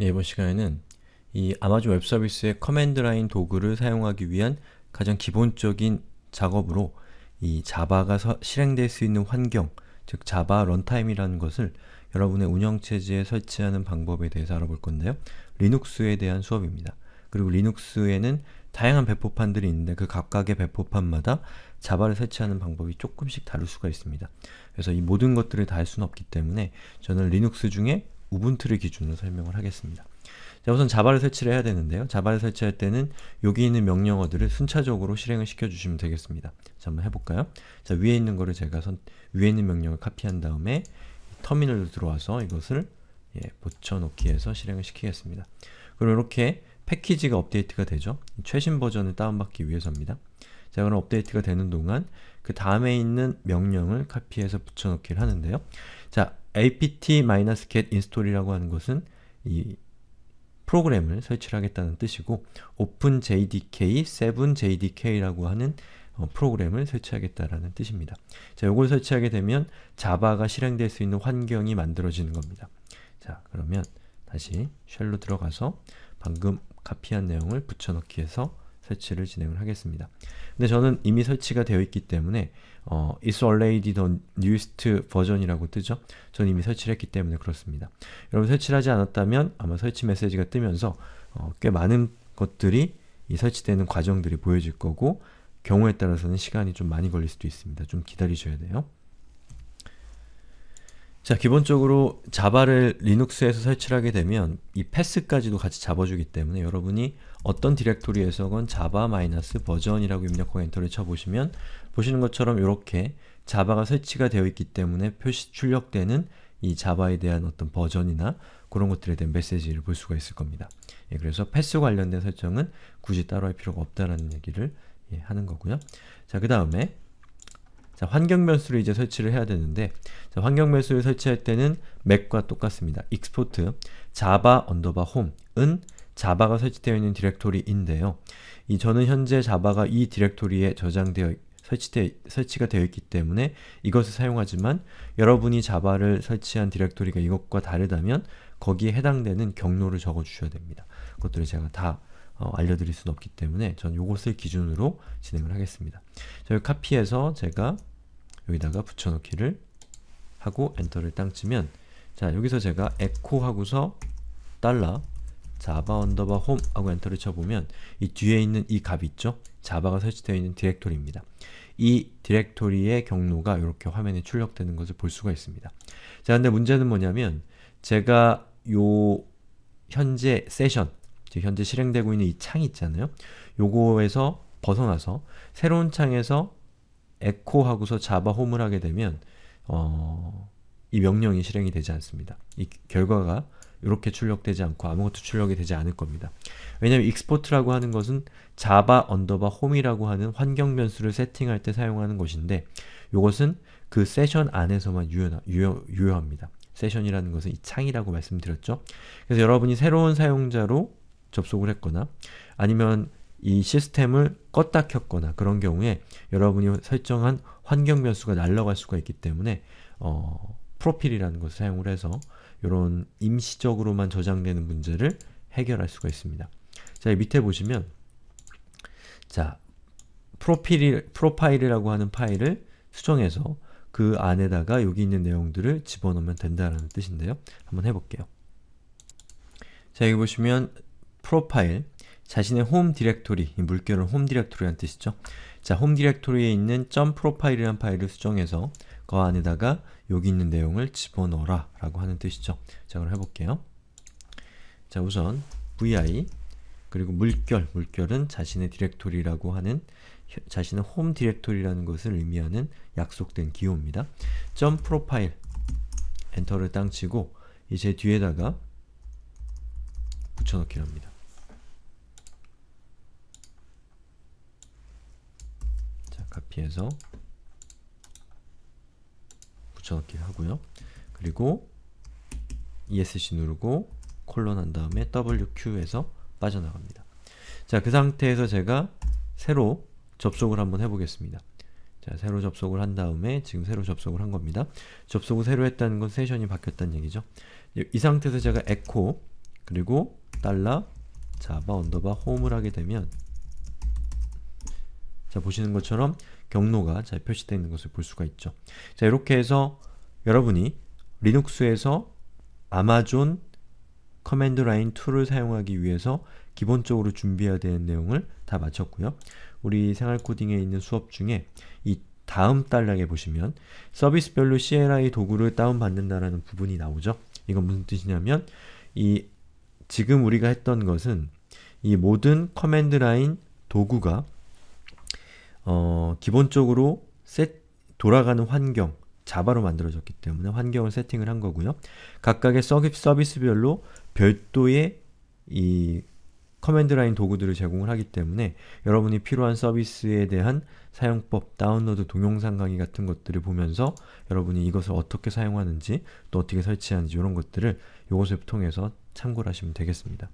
네, 이번 시간에는 이 아마존 웹 서비스의 커맨드 라인 도구를 사용하기 위한 가장 기본적인 작업으로 이 자바가 서, 실행될 수 있는 환경, 즉 자바 런타임이라는 것을 여러분의 운영체제에 설치하는 방법에 대해서 알아볼 건데요. 리눅스에 대한 수업입니다. 그리고 리눅스에는 다양한 배포판들이 있는데 그 각각의 배포판마다 자바를 설치하는 방법이 조금씩 다를 수가 있습니다. 그래서 이 모든 것들을 다 할 수는 없기 때문에 저는 리눅스 중에 우분투를 기준으로 설명을 하겠습니다. 자, 우선 자바를 설치를 해야 되는데요. 자바를 설치할 때는 여기 있는 명령어들을 순차적으로 실행을 시켜주시면 되겠습니다. 자, 한번 해볼까요? 자, 위에 있는 거를 제가 선, 위에 있는 명령을 카피한 다음에 터미널로 들어와서 이것을 예, 붙여넣기 해서 실행을 시키겠습니다. 그럼 이렇게 패키지가 업데이트가 되죠. 최신 버전을 다운받기 위해서입니다. 자, 그럼 업데이트가 되는 동안 그 다음에 있는 명령을 카피해서 붙여넣기를 하는데요. 자, apt-get install이라고 하는 것은 이 프로그램을 설치하겠다는 뜻이고 openjdk, 7jdk라고 하는 어, 프로그램을 설치하겠다라는 뜻입니다. 자, 요걸 설치하게 되면 자바가 실행될 수 있는 환경이 만들어지는 겁니다. 자, 그러면 다시 쉘로 들어가서 방금 카피한 내용을 붙여넣기해서 설치를 진행을 하겠습니다. 근데 저는 이미 설치가 되어 있기 때문에 어, is already the newest 버전이라고 뜨죠? 저는 이미 설치를 했기 때문에 그렇습니다. 여러분 설치를 하지 않았다면 아마 설치 메시지가 뜨면서 어, 꽤 많은 것들이 이 설치되는 과정들이 보여질 거고 경우에 따라서는 시간이 좀 많이 걸릴 수도 있습니다. 좀 기다리셔야 돼요. 자, 기본적으로 자바를 리눅스에서 설치하게 되면 이 패스까지도 같이 잡아주기 때문에 여러분이 어떤 디렉토리에서건 자바 마이너스 버전이라고 입력하고 엔터를 쳐보시면 보시는 것처럼 이렇게 자바가 설치가 되어 있기 때문에 표시 출력되는 이 자바에 대한 어떤 버전이나 그런 것들에 대한 메시지를 볼 수가 있을 겁니다. 예, 그래서 패스 관련된 설정은 굳이 따로 할 필요가 없다라는 얘기를 예, 하는 거고요. 자, 그 다음에 자, 환경 변수를 이제 설치를 해야 되는데 자, 환경 변수를 설치할 때는 맥과 똑같습니다. export java underbar home은 자바가 설치되어 있는 디렉토리인데요. 이 저는 현재 자바가 이 디렉토리에 저장되어 설치되, 설치가 되어 있기 때문에 이것을 사용하지만 여러분이 자바를 설치한 디렉토리가 이것과 다르다면 거기에 해당되는 경로를 적어주셔야 됩니다. 그것들을 제가 다 어, 알려드릴 수는 없기 때문에 전 이것을 기준으로 진행을 하겠습니다. 저희 카피해서 제가 여기다가 붙여넣기를 하고 엔터를 땅 치면 자 여기서 제가 echo 하고서 달러 자바 언더바 홈 하고 엔터를 쳐보면 이 뒤에 있는 이 값 있죠? 자바가 설치되어 있는 디렉토리입니다. 이 디렉토리의 경로가 이렇게 화면에 출력되는 것을 볼 수가 있습니다. 자 근데 문제는 뭐냐면 제가 요 현재 세션, 현재 실행되고 있는 이 창 있잖아요. 요거에서 벗어나서 새로운 창에서 에코 하고서 자바 홈을 하게 되면 어, 이 명령이 실행이 되지 않습니다. 이 결과가 이렇게 출력되지 않고 아무것도 출력이 되지 않을 겁니다. 왜냐하면 익스포트라고 하는 것은 자바 언더바 홈이라고 하는 환경 변수를 세팅할 때 사용하는 것인데 이것은 그 세션 안에서만 유효, 유효, 유효합니다. 세션이라는 것은 이 창이라고 말씀드렸죠. 그래서 여러분이 새로운 사용자로 접속을 했거나 아니면 이 시스템을 껐다 켰거나 그런 경우에 여러분이 설정한 환경 변수가 날라갈 수가 있기 때문에 어, 프로필이라는 것을 사용을 해서 이런 임시적으로만 저장되는 문제를 해결할 수가 있습니다. 자, 밑에 보시면 자, 프로필 프로파일이라고 하는 파일을 수정해서 그 안에다가 여기 있는 내용들을 집어넣으면 된다는 뜻인데요. 한번 해볼게요. 자, 여기 보시면 프로파일 자신의 홈 디렉토리, 이 물결은 홈 디렉토리란 뜻이죠. 자, 홈 디렉토리에 있는 .profile이라는 파일을 수정해서 그 안에다가 여기 있는 내용을 집어넣어라 라고 하는 뜻이죠. 자, 그럼 해볼게요. 자, 우선 vi 그리고 물결, 물결은 자신의 디렉토리라고 하는 자신의 홈 디렉토리라는 것을 의미하는 약속된 기호입니다. 점 프로파일 엔터를 땅치고 이제 뒤에다가 붙여넣기를 합니다. 카피해서 붙여넣기 하고요. 그리고 ESC 누르고 콜론 한 다음에 WQ에서 빠져나갑니다. 자, 그 상태에서 제가 새로 접속을 한번 해보겠습니다. 자, 새로 접속을 한 다음에 지금 새로 접속을 한 겁니다. 접속을 새로 했다는 건 세션이 바뀌었다는 얘기죠. 이 상태에서 제가 echo 그리고 달러 자바 언더바 홈을 하게 되면 자 보시는 것처럼 경로가 잘 표시되어 있는 것을 볼 수가 있죠. 자 이렇게 해서 여러분이 리눅스에서 아마존 커맨드 라인 2를 사용하기 위해서 기본적으로 준비해야 되는 내용을 다 마쳤고요. 우리 생활코딩에 있는 수업 중에 이 다음 단락에 보시면 서비스별로 CLI 도구를 다운받는다라는 부분이 나오죠. 이건 무슨 뜻이냐면 이 지금 우리가 했던 것은 이 모든 커맨드 라인 도구가 어, 기본적으로 셋, 돌아가는 환경, 자바로 만들어졌기 때문에 환경을 세팅을 한 거고요. 각각의 서비스별로 별도의 이 커맨드 라인 도구들을 제공을 하기 때문에 여러분이 필요한 서비스에 대한 사용법, 다운로드, 동영상 강의 같은 것들을 보면서 여러분이 이것을 어떻게 사용하는지 또 어떻게 설치하는지 이런 것들을 이것을 통해서 참고를 하시면 되겠습니다.